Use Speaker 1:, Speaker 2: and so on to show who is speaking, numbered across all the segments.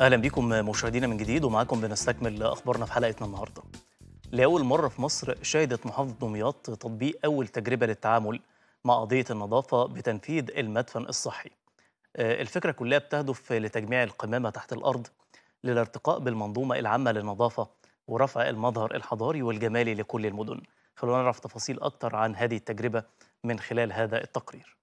Speaker 1: اهلا بيكم مشاهدينا من جديد ومعاكم بنستكمل اخبارنا في حلقتنا النهارده. لاول مره في مصر شهدت محافظه دمياط تطبيق اول تجربه للتعامل مع قضيه النظافه بتنفيذ المدفن الصحي. آه، الفكره كلها بتهدف لتجميع القمامه تحت الارض للارتقاء بالمنظومه العامه للنظافه ورفع المظهر الحضاري والجمالي لكل المدن. خلونا نعرف تفاصيل اكثر عن هذه التجربه من خلال هذا التقرير.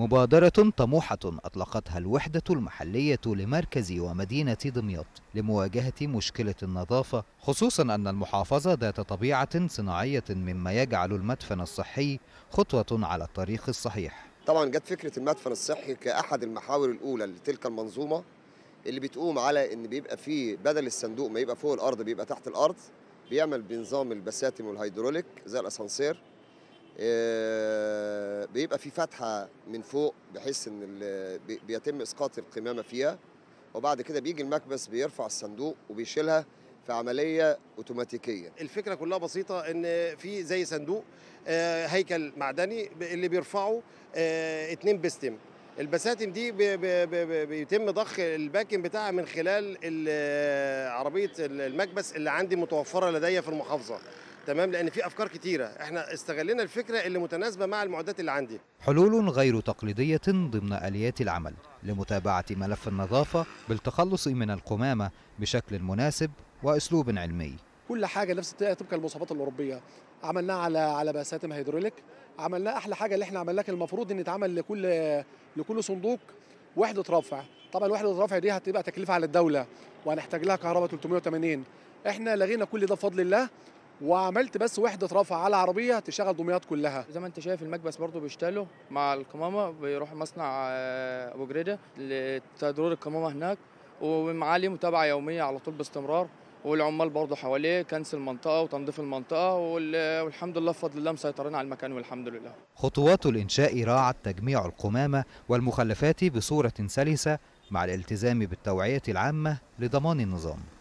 Speaker 2: مبادرة طموحة أطلقتها الوحدة المحلية لمركز ومدينة دمياط لمواجهة مشكلة النظافة خصوصا أن المحافظة ذات طبيعة صناعية مما يجعل المدفن الصحي خطوة على الطريق الصحيح
Speaker 3: طبعا جت فكرة المدفن الصحي كأحد المحاور الأولى لتلك المنظومة اللي بتقوم على ان بيبقى فيه بدل الصندوق ما يبقى فوق الارض بيبقى تحت الارض بيعمل بنظام البساتم والهيدروليك زي الاسانسير آه، بيبقى في فتحه من فوق بحيث ان بيتم اسقاط القمامه فيها وبعد كده بيجي المكبس بيرفع الصندوق وبيشيلها في عمليه اوتوماتيكيه
Speaker 4: الفكره كلها بسيطه ان في زي صندوق آه، هيكل معدني اللي بيرفعه آه، اتنين بستم البساتم دي بيتم ضخ الباكن بتاعها من خلال عربيه المكبس اللي عندي متوفره لدي في المحافظه تمام لان في افكار كتيره احنا استغلينا الفكره اللي متناسبه مع المعدات اللي عندي
Speaker 2: حلول غير تقليديه ضمن اليات العمل لمتابعه ملف النظافه بالتخلص من القمامه بشكل مناسب واسلوب علمي
Speaker 5: كل حاجه نفس الطريقه تبقى المواصفات الاوروبيه عملناها على على بساتم هيدروليك عملناها احلى حاجه اللي احنا عملناها كان المفروض ان يتعمل لكل لكل صندوق وحده رفع طبعا وحده الرفع دي هتبقى تكلفه على الدوله وهنحتاج لها كهرباء 380 احنا لغينا كل ده بفضل الله وعملت بس وحده رفع على العربيه تشغل دمياط كلها زي ما انت شايف المكبس برضو بيشتغلوا
Speaker 6: مع القمامه بيروح مصنع آه، ابو جريده لتدريب القمامه هناك ومعالي متابعه يوميه على طول باستمرار والعمال برضه حواليه كنس المنطقة وتنظيف المنطقة والحمد لله بفضل الله مسيطرين على المكان والحمد لله
Speaker 2: خطوات الإنشاء راعت تجميع القمامة والمخلفات بصورة سلسة مع الالتزام بالتوعية العامة لضمان النظام